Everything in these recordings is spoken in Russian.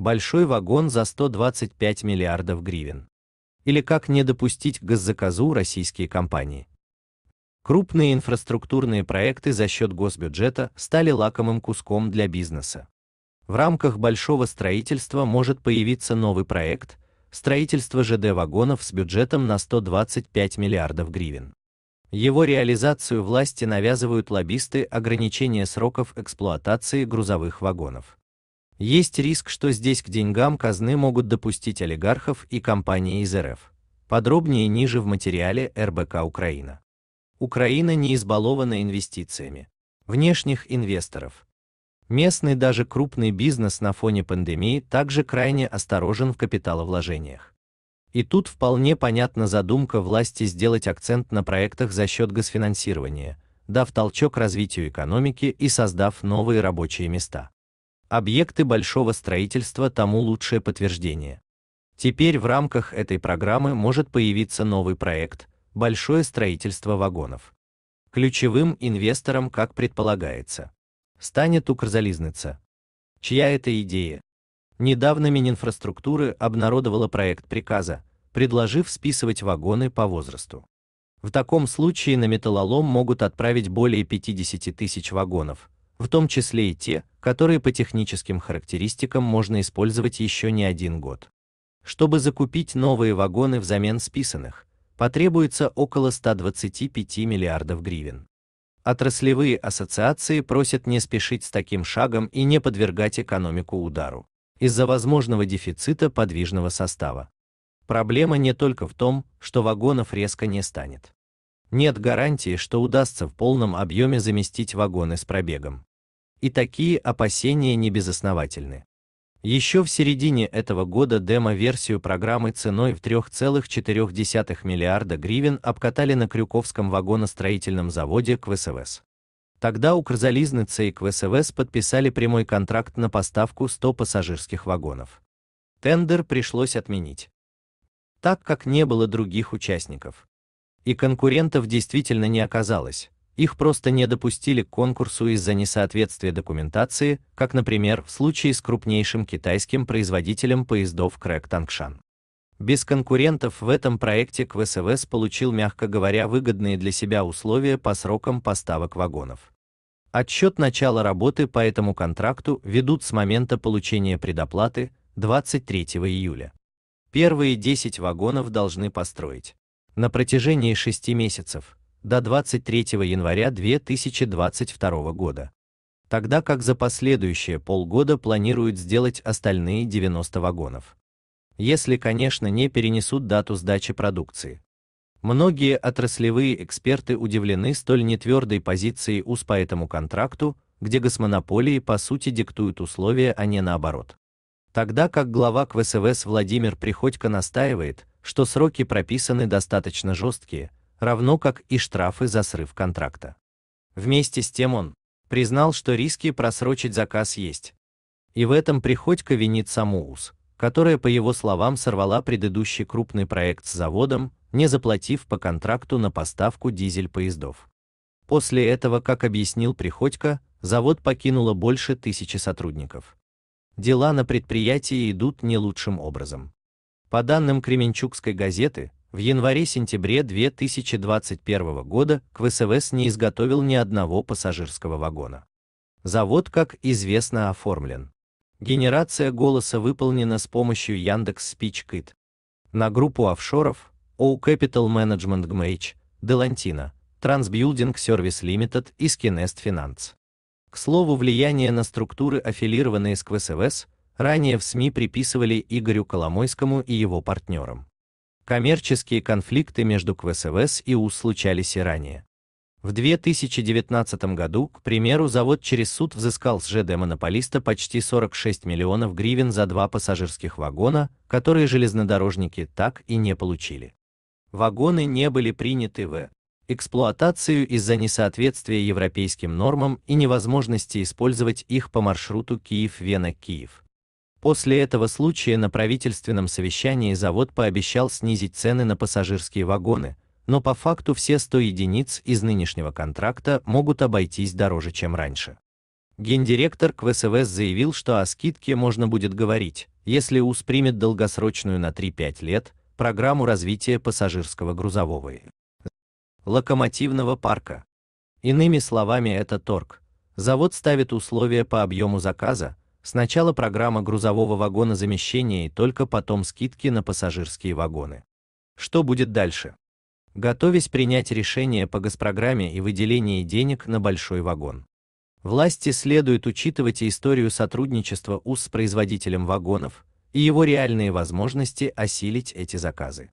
большой вагон за 125 миллиардов гривен. Или как не допустить к российские компании. Крупные инфраструктурные проекты за счет госбюджета стали лакомым куском для бизнеса. В рамках большого строительства может появиться новый проект – строительство ЖД-вагонов с бюджетом на 125 миллиардов гривен. Его реализацию власти навязывают лоббисты ограничения сроков эксплуатации грузовых вагонов. Есть риск, что здесь к деньгам казны могут допустить олигархов и компании из РФ. Подробнее ниже в материале РБК Украина. Украина не избалована инвестициями внешних инвесторов. Местный даже крупный бизнес на фоне пандемии также крайне осторожен в капиталовложениях. И тут вполне понятна задумка власти сделать акцент на проектах за счет госфинансирования, дав толчок развитию экономики и создав новые рабочие места. Объекты большого строительства тому лучшее подтверждение. Теперь в рамках этой программы может появиться новый проект большое строительство вагонов. Ключевым инвестором, как предполагается, станет Укрзализница. Чья это идея? Недавно Мининфраструктуры обнародовала проект приказа, предложив списывать вагоны по возрасту. В таком случае на металлолом могут отправить более 50 тысяч вагонов, в том числе и те, которые по техническим характеристикам можно использовать еще не один год. Чтобы закупить новые вагоны взамен списанных, потребуется около 125 миллиардов гривен. Отраслевые ассоциации просят не спешить с таким шагом и не подвергать экономику удару из-за возможного дефицита подвижного состава. Проблема не только в том, что вагонов резко не станет. Нет гарантии, что удастся в полном объеме заместить вагоны с пробегом и такие опасения не безосновательны. Еще в середине этого года демо-версию программы ценой в 3,4 миллиарда гривен обкатали на Крюковском вагоностроительном заводе КВСВС. Тогда Укрзализница и КВСВС подписали прямой контракт на поставку 100 пассажирских вагонов. Тендер пришлось отменить, так как не было других участников. И конкурентов действительно не оказалось, их просто не допустили к конкурсу из-за несоответствия документации, как, например, в случае с крупнейшим китайским производителем поездов Крэк Тангшан. Без конкурентов в этом проекте КВСВС получил, мягко говоря, выгодные для себя условия по срокам поставок вагонов. Отсчет начала работы по этому контракту ведут с момента получения предоплаты 23 июля. Первые 10 вагонов должны построить. На протяжении 6 месяцев до 23 января 2022 года, тогда как за последующие полгода планируют сделать остальные 90 вагонов. Если, конечно, не перенесут дату сдачи продукции. Многие отраслевые эксперты удивлены столь нетвердой позицией УС по этому контракту, где госмонополии по сути диктуют условия, а не наоборот. Тогда как глава КВСВС Владимир Приходько настаивает, что сроки прописаны достаточно жесткие, равно как и штрафы за срыв контракта. Вместе с тем он признал, что риски просрочить заказ есть. И в этом Приходько винит саму УЗ, которая, по его словам, сорвала предыдущий крупный проект с заводом, не заплатив по контракту на поставку дизель-поездов. После этого, как объяснил Приходько, завод покинуло больше тысячи сотрудников. Дела на предприятии идут не лучшим образом. По данным Кременчугской газеты, в январе-сентябре 2021 года КВСВС не изготовил ни одного пассажирского вагона. Завод, как известно, оформлен. Генерация голоса выполнена с помощью Яндекс SpeechKit. На группу офшоров O Capital Management GMH, Делантина, Transbuilding Service Limited и Skinest Finance. К слову, влияние на структуры, аффилированные с КВСВС, ранее в СМИ приписывали Игорю Коломойскому и его партнерам. Коммерческие конфликты между КВСВС и УЗ случались и ранее. В 2019 году, к примеру, завод через суд взыскал с ЖД монополиста почти 46 миллионов гривен за два пассажирских вагона, которые железнодорожники так и не получили. Вагоны не были приняты в эксплуатацию из-за несоответствия европейским нормам и невозможности использовать их по маршруту Киев-Вена-Киев. После этого случая на правительственном совещании завод пообещал снизить цены на пассажирские вагоны, но по факту все 100 единиц из нынешнего контракта могут обойтись дороже, чем раньше. Гендиректор КВСВС заявил, что о скидке можно будет говорить, если УС примет долгосрочную на 3-5 лет программу развития пассажирского грузового и локомотивного парка. Иными словами, это торг. Завод ставит условия по объему заказа, Сначала программа грузового вагона замещения и только потом скидки на пассажирские вагоны. Что будет дальше? Готовясь принять решение по госпрограмме и выделении денег на большой вагон. Власти следует учитывать и историю сотрудничества УЗ с производителем вагонов и его реальные возможности осилить эти заказы.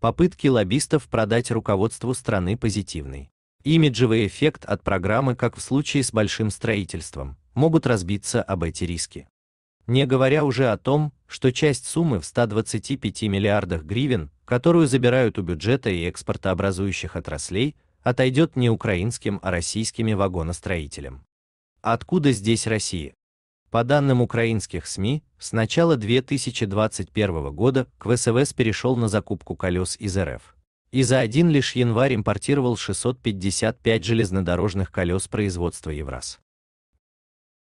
Попытки лоббистов продать руководству страны позитивный имиджевый эффект от программы, как в случае с большим строительством, могут разбиться об эти риски. Не говоря уже о том, что часть суммы в 125 миллиардах гривен, которую забирают у бюджета и экспортообразующих отраслей, отойдет не украинским, а российскими вагоностроителям. Откуда здесь Россия? По данным украинских СМИ, с начала 2021 года КВСВС перешел на закупку колес из РФ. И за один лишь январь импортировал 655 железнодорожных колес производства Евраз.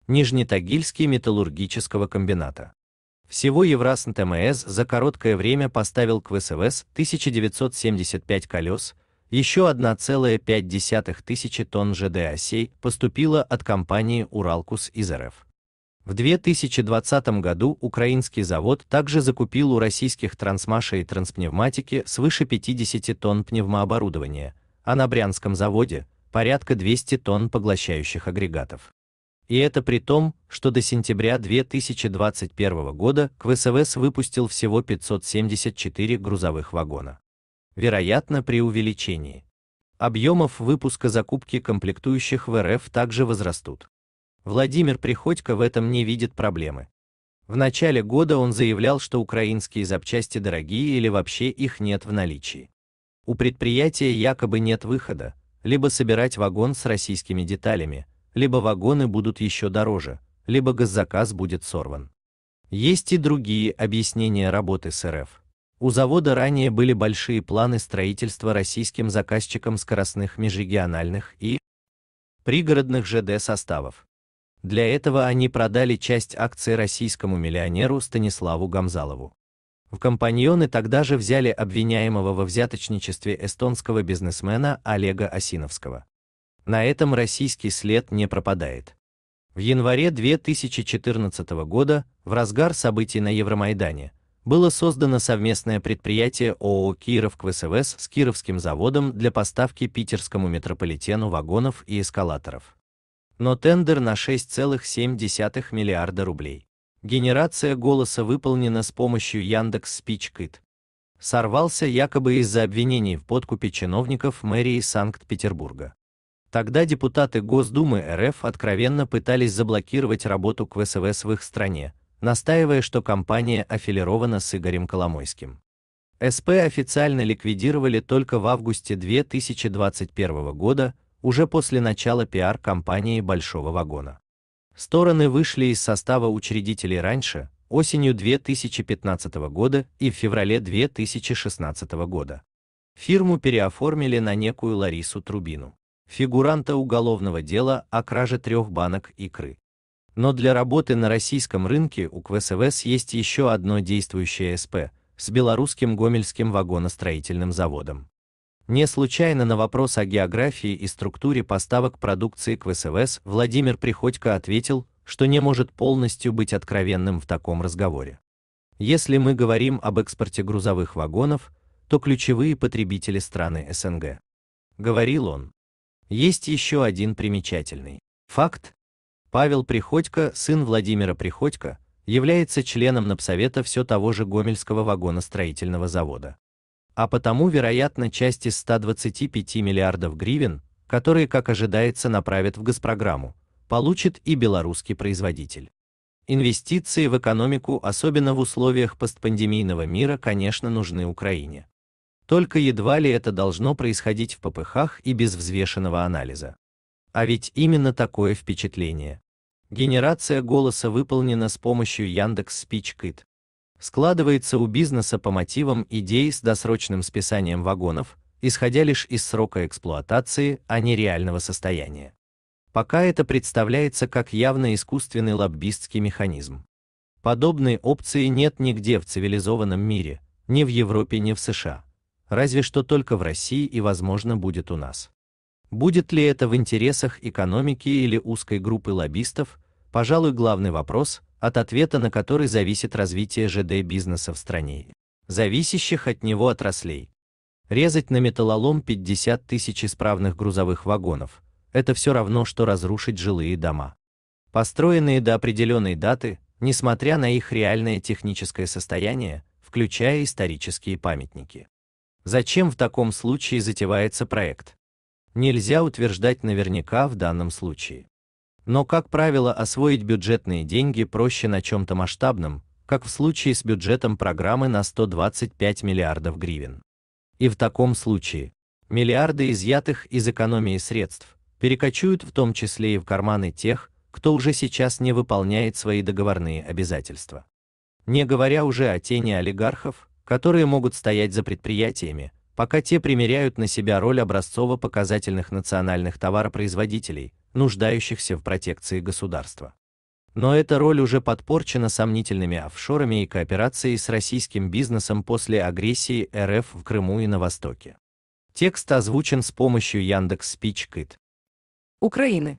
Нижнетагильский металлургического комбината. Всего Евраз ТМС за короткое время поставил к ВСВС 1975 колес, еще 1,5 тысячи тонн ЖД осей поступило от компании «Уралкус» из РФ. В 2020 году украинский завод также закупил у российских трансмаша и транспневматики свыше 50 тонн пневмооборудования, а на Брянском заводе – порядка 200 тонн поглощающих агрегатов. И это при том, что до сентября 2021 года КВСВС выпустил всего 574 грузовых вагона. Вероятно, при увеличении объемов выпуска закупки комплектующих в РФ также возрастут. Владимир Приходько в этом не видит проблемы. В начале года он заявлял, что украинские запчасти дорогие или вообще их нет в наличии. У предприятия якобы нет выхода, либо собирать вагон с российскими деталями, либо вагоны будут еще дороже, либо госзаказ будет сорван. Есть и другие объяснения работы с РФ. У завода ранее были большие планы строительства российским заказчикам скоростных межрегиональных и пригородных ЖД составов. Для этого они продали часть акций российскому миллионеру Станиславу Гамзалову. В компаньоны тогда же взяли обвиняемого во взяточничестве эстонского бизнесмена Олега Осиновского. На этом российский след не пропадает. В январе 2014 года, в разгар событий на Евромайдане, было создано совместное предприятие ООО «Киров КВСВС» с Кировским заводом для поставки питерскому метрополитену вагонов и эскалаторов. Но тендер на 6,7 миллиарда рублей. Генерация голоса выполнена с помощью Яндекс Спичкит. Сорвался якобы из-за обвинений в подкупе чиновников мэрии Санкт-Петербурга. Тогда депутаты Госдумы РФ откровенно пытались заблокировать работу КВСВС в их стране, настаивая, что компания аффилирована с Игорем Коломойским. СП официально ликвидировали только в августе 2021 года, уже после начала пиар-компании «Большого вагона». Стороны вышли из состава учредителей раньше, осенью 2015 года и в феврале 2016 года. Фирму переоформили на некую Ларису Трубину фигуранта уголовного дела о краже трех банок икры. Но для работы на российском рынке у КВСВС есть еще одно действующее СП с белорусским Гомельским вагоностроительным заводом. Не случайно на вопрос о географии и структуре поставок продукции КВСВС Владимир Приходько ответил, что не может полностью быть откровенным в таком разговоре. Если мы говорим об экспорте грузовых вагонов, то ключевые потребители страны СНГ. Говорил он, есть еще один примечательный факт. Павел Приходько, сын Владимира Приходько, является членом напсовета все того же Гомельского вагоностроительного завода. А потому, вероятно, часть из 125 миллиардов гривен, которые, как ожидается, направят в госпрограмму, получит и белорусский производитель. Инвестиции в экономику, особенно в условиях постпандемийного мира, конечно, нужны Украине. Только едва ли это должно происходить в попыхах и без взвешенного анализа. А ведь именно такое впечатление. Генерация голоса выполнена с помощью Яндекс Спичкит. Складывается у бизнеса по мотивам идей с досрочным списанием вагонов, исходя лишь из срока эксплуатации, а не реального состояния. Пока это представляется как явно искусственный лоббистский механизм. Подобной опции нет нигде в цивилизованном мире, ни в Европе, ни в США разве что только в России и возможно будет у нас. Будет ли это в интересах экономики или узкой группы лоббистов, пожалуй, главный вопрос, от ответа на который зависит развитие ЖД бизнеса в стране, зависящих от него отраслей. Резать на металлолом 50 тысяч исправных грузовых вагонов – это все равно, что разрушить жилые дома. Построенные до определенной даты, несмотря на их реальное техническое состояние, включая исторические памятники. Зачем в таком случае затевается проект? Нельзя утверждать наверняка в данном случае. Но, как правило, освоить бюджетные деньги проще на чем-то масштабном, как в случае с бюджетом программы на 125 миллиардов гривен. И в таком случае миллиарды изъятых из экономии средств перекочуют в том числе и в карманы тех, кто уже сейчас не выполняет свои договорные обязательства. Не говоря уже о тени олигархов, которые могут стоять за предприятиями, пока те примеряют на себя роль образцово-показательных национальных товаропроизводителей, нуждающихся в протекции государства. Но эта роль уже подпорчена сомнительными офшорами и кооперацией с российским бизнесом после агрессии РФ в Крыму и на Востоке. Текст озвучен с помощью Яндекс.Спичкит. Украины.